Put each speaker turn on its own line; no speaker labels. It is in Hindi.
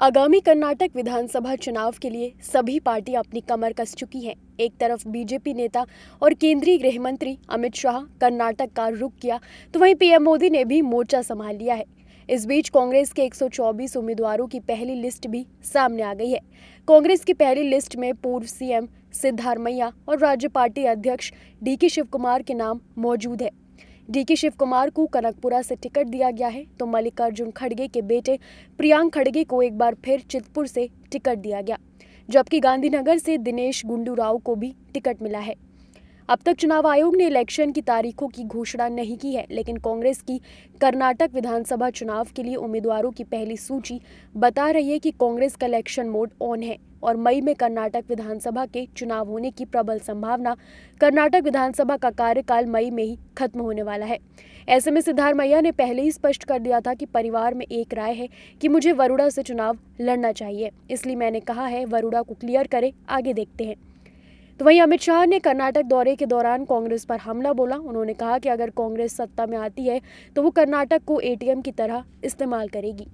आगामी कर्नाटक विधानसभा चुनाव के लिए सभी पार्टियां अपनी कमर कस चुकी हैं एक तरफ बीजेपी नेता और केंद्रीय गृह मंत्री अमित शाह कर्नाटक का रुख किया तो वहीं पीएम मोदी ने भी मोर्चा संभाल लिया है इस बीच कांग्रेस के 124 उम्मीदवारों की पहली लिस्ट भी सामने आ गई है कांग्रेस की पहली लिस्ट में पूर्व सीएम सिद्धारमैया और राज्य पार्टी अध्यक्ष डी के शिवकुमार के नाम मौजूद है डीके शिव कुमार को कनकपुरा से टिकट दिया गया है तो मल्लिकार्जुन खड़गे के बेटे प्रियांक खड़गे को एक बार फिर चितपुर से टिकट दिया गया जबकि गांधीनगर से दिनेश गुंडू राव को भी टिकट मिला है अब तक चुनाव आयोग ने इलेक्शन की तारीखों की घोषणा नहीं की है लेकिन कांग्रेस की कर्नाटक विधानसभा चुनाव के लिए उम्मीदवारों की पहली सूची बता रही है कि कांग्रेस का इलेक्शन मोड ऑन है और मई में कर्नाटक विधानसभा के चुनाव होने की प्रबल संभावना कर्नाटक विधानसभा का कार्यकाल मई में ही खत्म होने वाला है ऐसे में सिद्धारमैया ने पहले ही स्पष्ट कर दिया था कि परिवार में एक राय है कि मुझे वरुड़ा से चुनाव लड़ना चाहिए इसलिए मैंने कहा है वरुड़ा को क्लियर करें आगे देखते हैं तो वहीं अमित शाह ने कर्नाटक दौरे के दौरान कांग्रेस पर हमला बोला उन्होंने कहा कि अगर कांग्रेस सत्ता में आती है तो वो कर्नाटक को एटीएम की तरह इस्तेमाल करेगी